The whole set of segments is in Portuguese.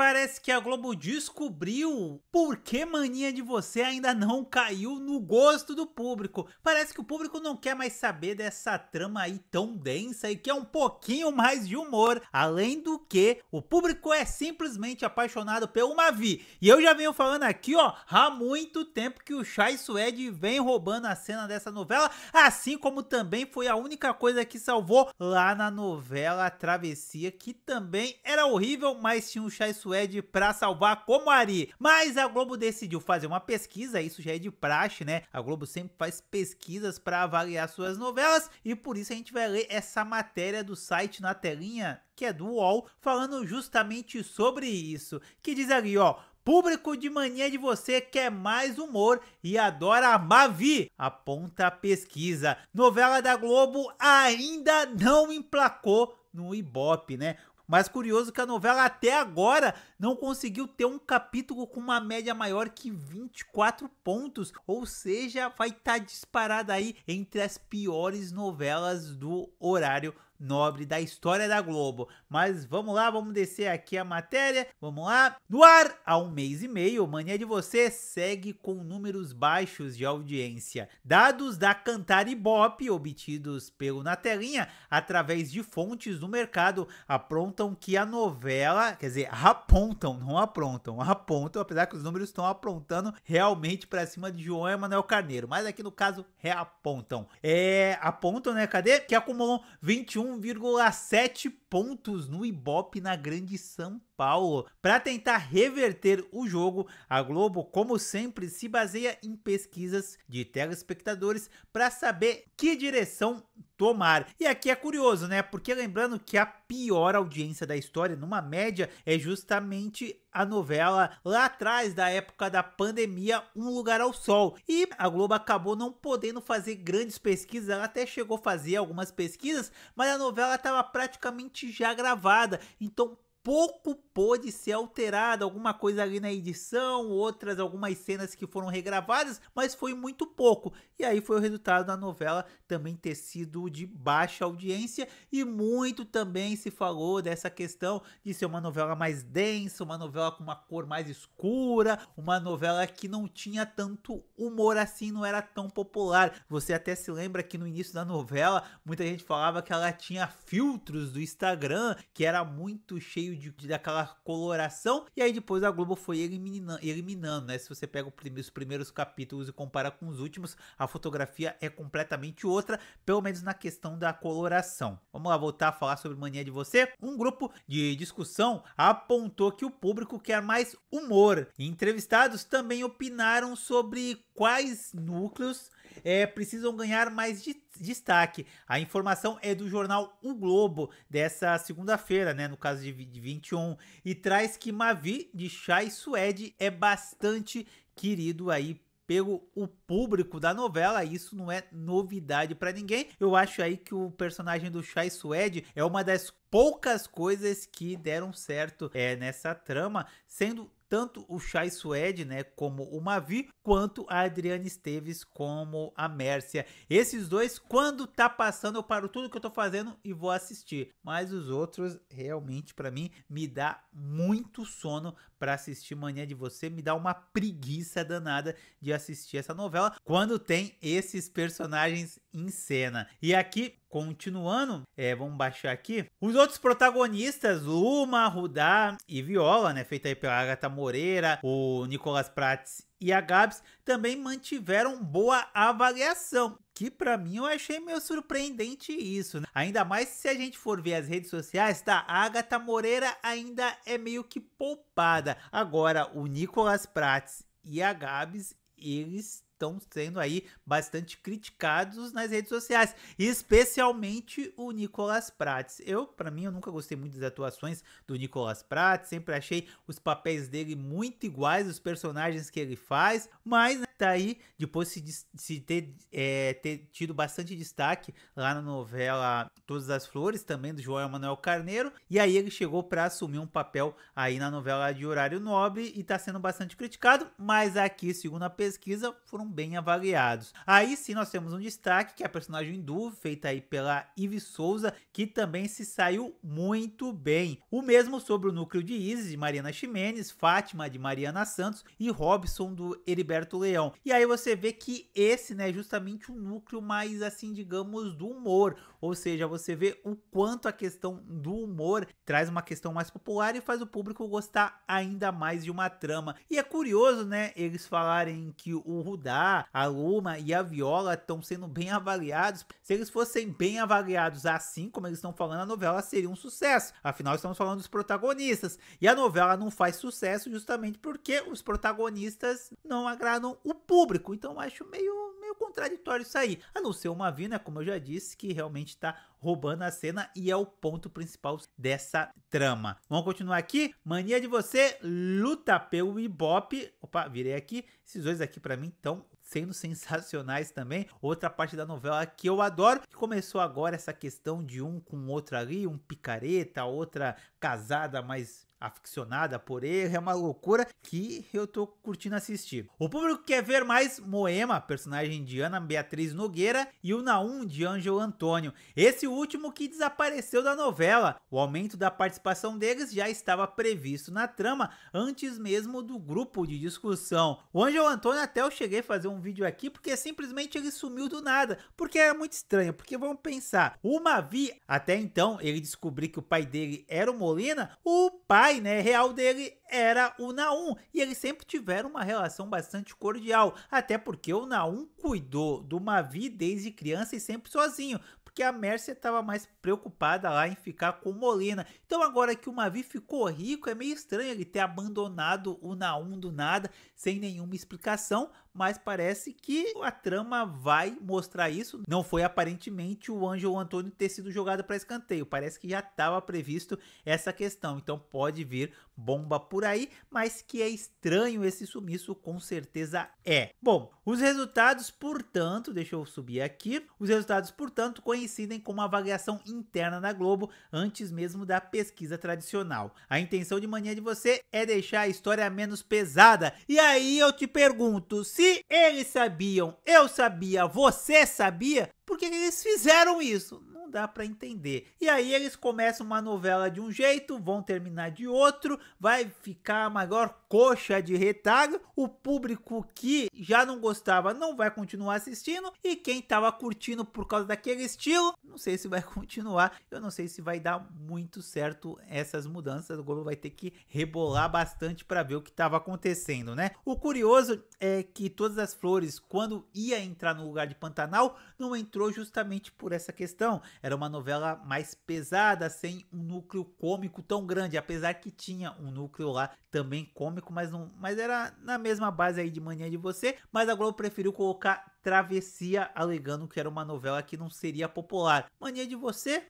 parece que a Globo descobriu por que mania de você ainda não caiu no gosto do público. Parece que o público não quer mais saber dessa trama aí tão densa e que é um pouquinho mais de humor. Além do que, o público é simplesmente apaixonado pelo Mavi. E eu já venho falando aqui, ó, há muito tempo que o Chai Suede vem roubando a cena dessa novela, assim como também foi a única coisa que salvou lá na novela Travessia, que também era horrível, mas tinha o Chai Suede Suede é para salvar Comari. Mas a Globo decidiu fazer uma pesquisa, isso já é de praxe, né? A Globo sempre faz pesquisas para avaliar suas novelas e por isso a gente vai ler essa matéria do site na telinha, que é do UOL, falando justamente sobre isso, que diz ali, ó, Público de mania de você quer mais humor e adora Mavi, aponta a pesquisa. Novela da Globo ainda não emplacou no Ibope, né? Mas curioso que a novela até agora não conseguiu ter um capítulo com uma média maior que 24 pontos, ou seja, vai estar tá disparada aí entre as piores novelas do horário nobre da história da Globo. Mas vamos lá, vamos descer aqui a matéria. Vamos lá. No ar, há um mês e meio, Mania de Você segue com números baixos de audiência. Dados da Cantar Ibope, obtidos pelo Na Telinha, através de fontes do mercado, aprontam que a novela, quer dizer, apontam, não aprontam, apontam, apesar que os números estão aprontando realmente para cima de João Emanuel Carneiro. Mas aqui no caso, reapontam. É, apontam, né? Cadê? Que acumulam 21 1,7 pontos no Ibope na Grande São Paulo. Para tentar reverter o jogo, a Globo, como sempre, se baseia em pesquisas de telespectadores para saber que direção tomar. E aqui é curioso, né? Porque lembrando que a pior audiência da história, numa média, é justamente a novela lá atrás da época da pandemia, Um Lugar ao Sol. E a Globo acabou não podendo fazer grandes pesquisas, ela até chegou a fazer algumas pesquisas, mas a novela estava praticamente já gravada. Então pouco pôde ser alterada, alguma coisa ali na edição, outras algumas cenas que foram regravadas, mas foi muito pouco. E aí foi o resultado da novela também ter sido de baixa audiência e muito também se falou dessa questão de ser uma novela mais densa, uma novela com uma cor mais escura, uma novela que não tinha tanto humor assim, não era tão popular. Você até se lembra que no início da novela, muita gente falava que ela tinha filtros do Instagram, que era muito cheio de daquela coloração. E aí depois a Globo foi eliminando, eliminando né? Se você pega os primeiros capítulos e compara com os últimos, a fotografia é completamente outra, pelo menos na questão da coloração. Vamos lá voltar a falar sobre Mania de Você? Um grupo de discussão apontou que o público quer mais humor. E entrevistados também opinaram sobre quais núcleos é, precisam ganhar mais de destaque. A informação é do jornal O Globo dessa segunda-feira, né, no caso de 21, e traz que Mavi de Chay Suede é bastante querido aí pego o público da novela, isso não é novidade para ninguém. Eu acho aí que o personagem do Chai Suede é uma das poucas coisas que deram certo é, nessa trama, sendo tanto o Chai Suede, né, como o Mavi, quanto a Adriane Esteves como a Mércia. Esses dois, quando tá passando, eu paro tudo que eu tô fazendo e vou assistir. Mas os outros, realmente, para mim, me dá muito sono para assistir Mania de Você, me dá uma preguiça danada de assistir essa novela quando tem esses personagens em cena. E aqui Continuando, é, vamos baixar aqui. Os outros protagonistas, Luma, Rudá e Viola, né, feita aí pela Agatha Moreira, o Nicolas Prates e a Gabs, também mantiveram boa avaliação. Que para mim eu achei meio surpreendente isso. Né? Ainda mais se a gente for ver as redes sociais, tá? A Agatha Moreira ainda é meio que poupada. Agora, o Nicolas Prates e a Gabs, eles estão sendo aí bastante criticados nas redes sociais, especialmente o Nicolas Prates. Eu, para mim, eu nunca gostei muito das atuações do Nicolas Prates, sempre achei os papéis dele muito iguais, os personagens que ele faz, mas né, tá aí, depois de, ter, é, ter tido bastante destaque lá na novela Todas as Flores, também do João Manuel Carneiro, e aí ele chegou para assumir um papel aí na novela de horário nobre e tá sendo bastante criticado, mas aqui, segundo a pesquisa, foram bem avaliados. Aí sim nós temos um destaque que é a personagem hindu feita aí pela Ivy Souza, que também se saiu muito bem. O mesmo sobre o núcleo de Isis, de Mariana Ximenes, Fátima, de Mariana Santos e Robson, do Heriberto Leão. E aí você vê que esse né, é justamente o um núcleo mais, assim, digamos, do humor. Ou seja, você vê o quanto a questão do humor traz uma questão mais popular e faz o público gostar ainda mais de uma trama. E é curioso, né, eles falarem que o Rudá guitarra, a luma e a viola estão sendo bem avaliados. Se eles fossem bem avaliados assim como eles estão falando, a novela seria um sucesso. Afinal, estamos falando dos protagonistas. E a novela não faz sucesso justamente porque os protagonistas não agradam o público. Então, acho meio, meio contraditório isso aí. A não ser uma Vina, né? como eu já disse, que realmente está roubando a cena e é o ponto principal dessa trama. Vamos continuar aqui? Mania de você luta pelo Ibope. Opa, virei aqui. Esses dois aqui para mim estão sendo sensacionais também. Outra parte da novela que eu adoro, que começou agora essa questão de um com outro ali, um picareta, outra casada, mas aficionada por erro, é uma loucura que eu tô curtindo assistir. O público quer ver mais Moema, personagem de Ana Beatriz Nogueira, e o Naum de Ângelo Antônio, esse último que desapareceu da novela. O aumento da participação deles já estava previsto na trama, antes mesmo do grupo de discussão. O Ângelo Antônio até eu cheguei a fazer um vídeo aqui, porque simplesmente ele sumiu do nada, porque era muito estranho, porque vamos pensar, o Mavi, até então ele descobriu que o pai dele era o Molina, o pai pai, né, real dele era o Naum, e eles sempre tiveram uma relação bastante cordial, até porque o Naum cuidou do Mavi desde criança e sempre sozinho, porque a Mércia estava mais preocupada lá em ficar com Molina. Então agora que o Mavi ficou rico, é meio estranho ele ter abandonado o Naum do nada, sem nenhuma explicação, mas parece que a trama vai mostrar isso. Não foi aparentemente o Ângelo Antônio ter sido jogado para escanteio, parece que já estava previsto essa questão, então pode vir bomba por aí, mas que é estranho esse sumiço, com certeza é. Bom, os resultados, portanto, deixa eu subir aqui, os resultados, portanto, coincidem com uma avaliação interna da Globo antes mesmo da pesquisa tradicional. A intenção de mania de você é deixar a história menos pesada. E aí eu te pergunto, se se eles sabiam, eu sabia, você sabia, por que eles fizeram isso? não dá para entender. E aí eles começam uma novela de um jeito, vão terminar de outro, vai ficar a maior coxa de retalho, o público que já não gostava não vai continuar assistindo e quem tava curtindo por causa daquele estilo, não sei se vai continuar, eu não sei se vai dar muito certo essas mudanças, o Globo vai ter que rebolar bastante para ver o que estava acontecendo, né? O curioso é que Todas as Flores, quando ia entrar no lugar de Pantanal, não entrou justamente por essa questão. Era uma novela mais pesada, sem um núcleo cômico tão grande, apesar que tinha um núcleo lá também cômico, mas não, mas era na mesma base aí de manhã de você, mas a Globo preferiu colocar Travessia, alegando que era uma novela que não seria popular. Mania de você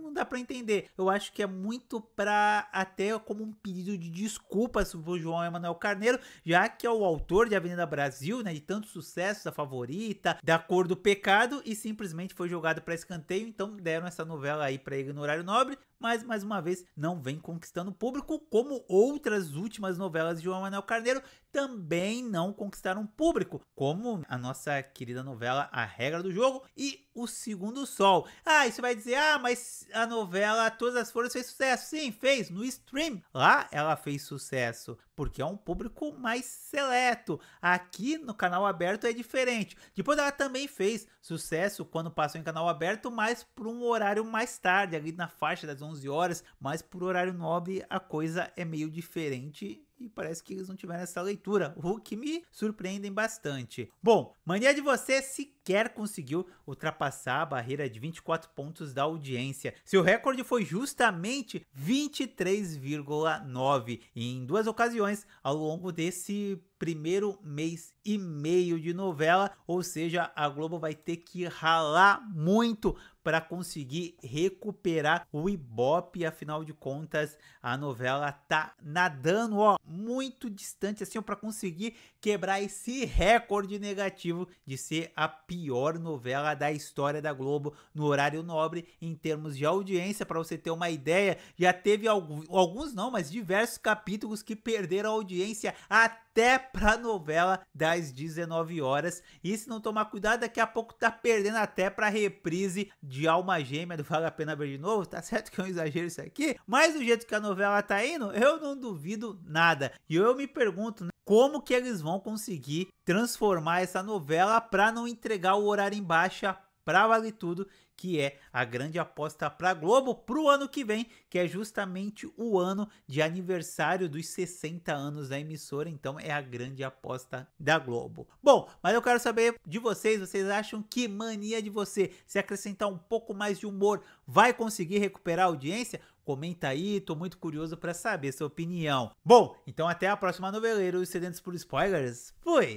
não, dá para entender. Eu acho que é muito para até como um pedido de desculpas pro João Emanuel Carneiro, já que é o autor de Avenida Brasil, né, de tantos sucessos da favorita, da cor do pecado e simplesmente foi jogado para escanteio, então deram essa novela aí para ignorar no horário nobre mas mais uma vez não vem conquistando público, como outras últimas novelas de João Manuel Carneiro também não conquistaram público, como a nossa querida novela A Regra do Jogo e O Segundo Sol. Ah, isso vai dizer, ah, mas a novela Todas as Forças fez sucesso. Sim, fez no stream. Lá ela fez sucesso porque é um público mais seleto. Aqui no canal aberto é diferente. Depois ela também fez sucesso quando passou em canal aberto, mas por um horário mais tarde, ali na faixa das 11 horas, mas por horário nobre a coisa é meio diferente e parece que eles não tiveram essa leitura, o que me surpreendem bastante. Bom, mania de você se sequer conseguiu ultrapassar a barreira de 24 pontos da audiência. Seu recorde foi justamente 23,9 em duas ocasiões ao longo desse primeiro mês e meio de novela, ou seja, a Globo vai ter que ralar muito para conseguir recuperar o Ibope, afinal de contas, a novela tá nadando, ó, muito distante assim, para conseguir quebrar esse recorde negativo de ser a pior novela da história da Globo no horário nobre em termos de audiência, para você ter uma ideia, já teve alguns não, mas diversos capítulos que perderam audiência até para novela das 19 horas. E se não tomar cuidado, daqui a pouco tá perdendo até para reprise de Alma Gêmea do Vale a Pena Ver de Novo. Tá certo que é um exagero isso aqui, mas do jeito que a novela tá indo, eu não duvido nada. E eu me pergunto, né, como que eles vão conseguir transformar essa novela para não entregar o horário em baixa para Vale Tudo, que é a grande aposta para Globo para o ano que vem, que é justamente o ano de aniversário dos 60 anos da emissora, então é a grande aposta da Globo. Bom, mas eu quero saber de vocês, vocês acham que mania de você se acrescentar um pouco mais de humor vai conseguir recuperar a audiência? Comenta aí, tô muito curioso para saber sua opinião. Bom, então até a próxima noveleiro e sedentos por spoilers. Fui!